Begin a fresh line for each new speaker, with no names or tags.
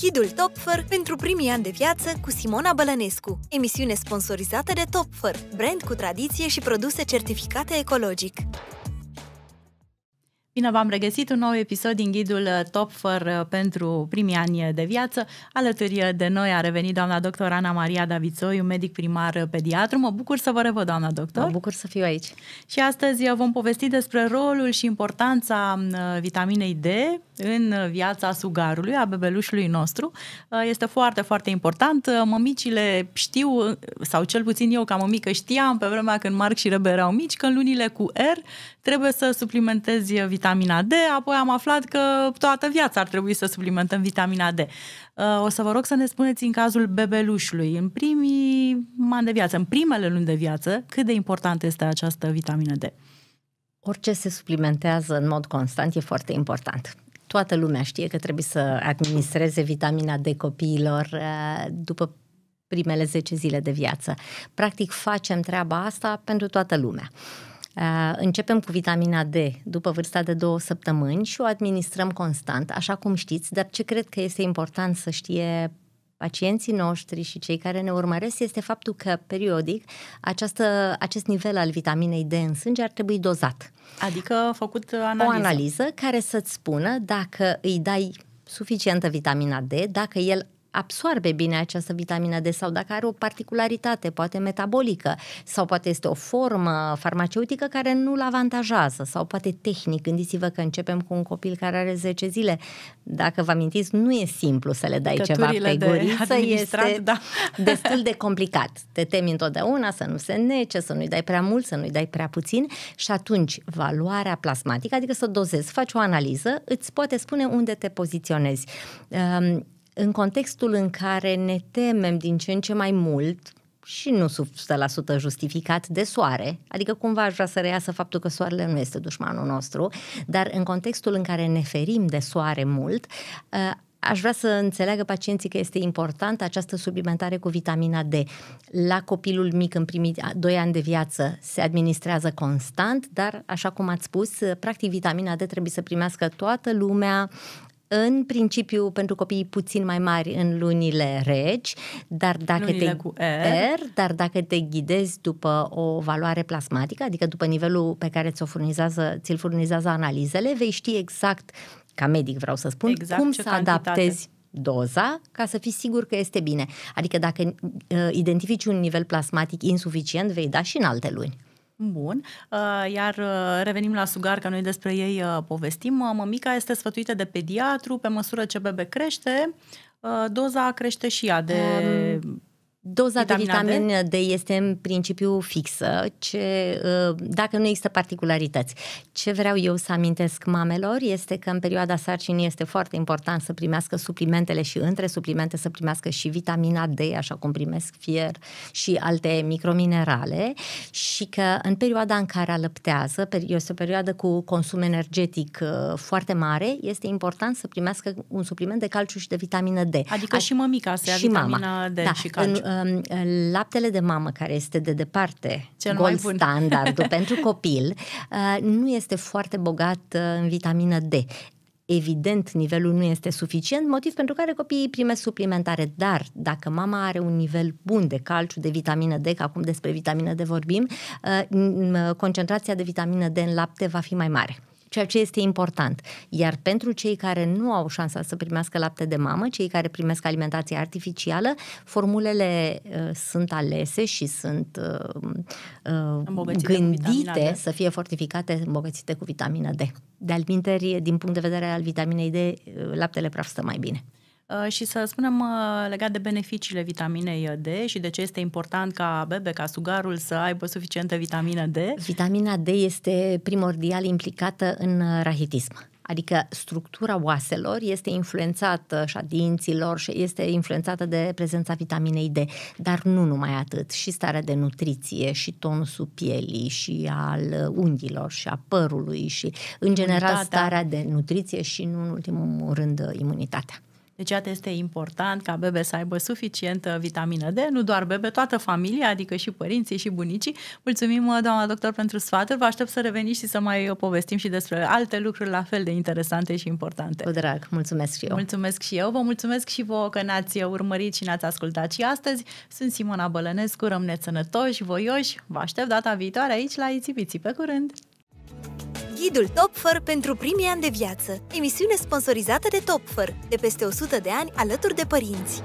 Ghidul Topfer pentru primii ani de viață cu Simona Bălănescu. Emisiune sponsorizată de Topfer, brand cu tradiție și produse certificate ecologic. Bine v-am regăsit un nou episod din ghidul uh, Top for uh, pentru primii ani de viață. Alături uh, de noi a revenit doamna doctor Ana Maria Davițoiu, medic primar pediatru. Mă bucur să vă revăd, doamna doctor. Mă bucur să fiu aici. Și astăzi vom povesti despre rolul și importanța vitaminei D în viața sugarului, a bebelușului nostru. Este foarte, foarte important. Mămicile știu, sau cel puțin eu ca mămică știam pe vremea când Marc și Rebe erau mici, că în lunile cu R trebuie să suplimentezi vitamina vitamina D, apoi am aflat că toată viața ar trebui să suplimentăm vitamina D. Uh, o să vă rog să ne spuneți în cazul bebelușului, în primii ani de viață, în primele luni de viață, cât de importantă este această vitamina D? Orice se suplimentează în mod constant e foarte
important toată lumea știe că trebuie să administreze vitamina D copiilor uh, după primele 10 zile de viață. Practic facem treaba asta pentru toată lumea. Uh, Uh, începem cu vitamina D după vârsta de două săptămâni și o administrăm constant, așa cum știți, dar ce cred că este important să știe pacienții noștri și cei care ne urmăresc este faptul că periodic această, acest nivel al vitaminei D în sânge ar trebui dozat.
Adică făcut analiză. O analiză
care să-ți spună dacă îi dai suficientă vitamina D, dacă el absoarbe bine această vitamina D sau dacă are o particularitate, poate metabolică, sau poate este o formă farmaceutică care nu-l avantajează, sau poate tehnic. Gândiți-vă că începem cu un copil care are 10 zile. Dacă vă amintiți, nu e simplu să le dai ceva pe guriță, este da. destul de complicat. Te temi întotdeauna să nu se nece, să nu-i dai prea mult, să nu-i dai prea puțin și atunci valoarea plasmatică, adică să dozezi, faci o analiză, îți poate spune unde te poziționezi. Um, în contextul în care ne temem din ce în ce mai mult și nu sunt 100% justificat de soare, adică cumva aș vrea să reiasă faptul că soarele nu este dușmanul nostru, dar în contextul în care ne ferim de soare mult, uh, aș vrea să înțeleagă pacienții că este importantă această suplimentare cu vitamina D. La copilul mic în primii 2 ani de viață se administrează constant, dar așa cum ați spus, practic vitamina D trebuie să primească toată lumea în principiu pentru copiii puțin mai mari în lunile regi, dar dacă lunile te cu R. R, dar dacă te ghidezi după o valoare plasmatică, adică după nivelul pe care ți-o furnizează, ți-l furnizează analizele, vei ști exact ca medic vreau să spun, exact cum să cantitate. adaptezi doza ca să fii sigur că este bine. Adică dacă uh, identifici un nivel plasmatic insuficient, vei da și în alte luni.
Bun, uh, iar uh, revenim la sugar, că noi despre ei uh, povestim. Mămica este sfătuită de pediatru, pe măsură ce bebe crește, doza crește și ea de... Um Doza de vitamin
D? este în principiu fixă, ce, uh, dacă nu există particularități. Ce vreau eu să amintesc mamelor este că în perioada sarcinii este foarte important să primească suplimentele și între suplimente să primească și vitamina D, așa cum primesc fier și alte microminerale și că în perioada în care alăptează, este o perioadă cu consum energetic uh, foarte mare, este important să primească un supliment de calciu și de vitamina D. Adică A- și mămica să ia și vitamina mama. D da. și calciu. În, um, laptele de mamă, care este de departe Cel gold mai bun. standardul pentru copil, uh, nu este foarte bogat uh, în vitamină D evident nivelul nu este suficient, motiv pentru care copiii primesc suplimentare, dar dacă mama are un nivel bun de calciu, de vitamină D, că acum despre vitamină D vorbim, uh, uh, concentrația de vitamină D în lapte va fi mai mare ceea ce este important. Iar pentru cei care nu au șansa să primească lapte de mamă, cei care primesc alimentație artificială, formulele uh, sunt alese și sunt uh, uh, gândite să fie fortificate, îmbogățite cu vitamina D. De alminteri, din punct de vedere al vitaminei D, uh, laptele praf stă mai bine.
Uh, și să spunem uh, legat de beneficiile vitaminei uh, D și de ce este important ca bebe, ca sugarul să aibă suficientă vitamină D.
Vitamina D este primordial implicată în rahitism. Adică structura oaselor este influențată și a dinților și este influențată de prezența vitaminei D, dar nu numai atât, și starea de nutriție și tonusul pielii și al unghiilor și a părului și în general starea de nutriție și nu în ultimul rând imunitatea.
Deci, iată, este important ca bebe să aibă suficientă vitamină D, nu doar bebe, toată familia, adică și părinții și bunicii. Mulțumim, uh, doamna doctor, pentru sfatul Vă aștept să reveniți și să mai uh, povestim și despre alte lucruri la fel de interesante și importante. Cu
drag, mulțumesc și eu.
Mulțumesc și eu. Vă mulțumesc și vouă că ne-ați uh, urmărit și ne-ați ascultat și astăzi. Sunt Simona Bălănescu, rămâneți sănătoși, voioși. Vă aștept data viitoare aici la Ițibiții. Pe curând! Ghidul Topfer pentru primii ani de viață. Emisiune sponsorizată de Topfer, de peste 100 de ani alături de părinți.